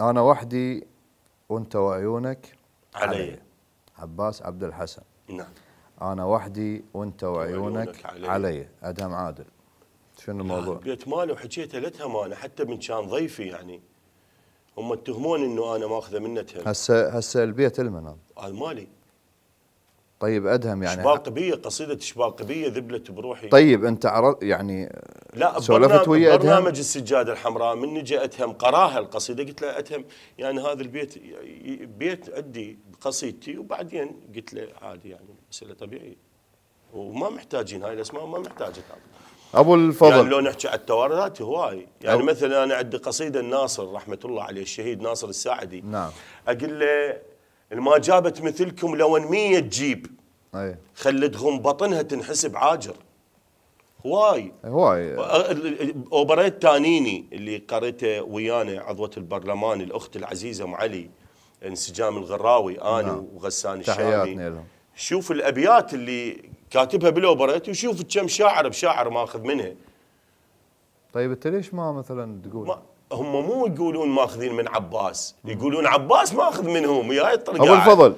أنا وحدي وأنت وعيونك علي عباس عبد الحسن نعم أنا وحدي وأنت وعيونك علي, علي. أدهم عادل شنو نعم. الموضوع؟ بيت ماله وحكيته لا تهمانه حتى من كان ضيفي يعني هم اتهمون انه انا ماخذه منه تهم هسه هسه البيت المنام هذا مالي طيب ادهم يعني شباقبيه قصيده شباقبيه ذبلت بروحي طيب انت عرض يعني لا سولفت ويا ادهم برنامج السجاده الحمراء من نجي اتهم قراها القصيده قلت له اتهم يعني هذا البيت بيت ادي بقصيدتي وبعدين قلت له عادي يعني مساله طبيعيه وما محتاجين هاي الاسماء ما محتاجه ابو يعني الفضل يعني لو نحكي على التوارثات هواي يعني أو. مثلا انا عندي قصيده الناصر رحمه الله عليه الشهيد ناصر الساعدي نعم اقول له ما جابت مثلكم لو 100 تجيب اي خلتهم بطنها تنحسب عاجر هواي هواي اوبريت تانيني اللي قريته ويانا عضوه البرلمان الاخت العزيزه ام علي انسجام الغراوي انا نعم. وغسان الشامي شوف الابيات اللي كاتبها بالاوبريت وشوف كم شاعر بشاعر ماخذ منها طيب انت ليش ما مثلا تقول ما هم مو يقولون ماخذين من عباس يقولون عباس ماخذ منهم يا الطريقه ابو الفضل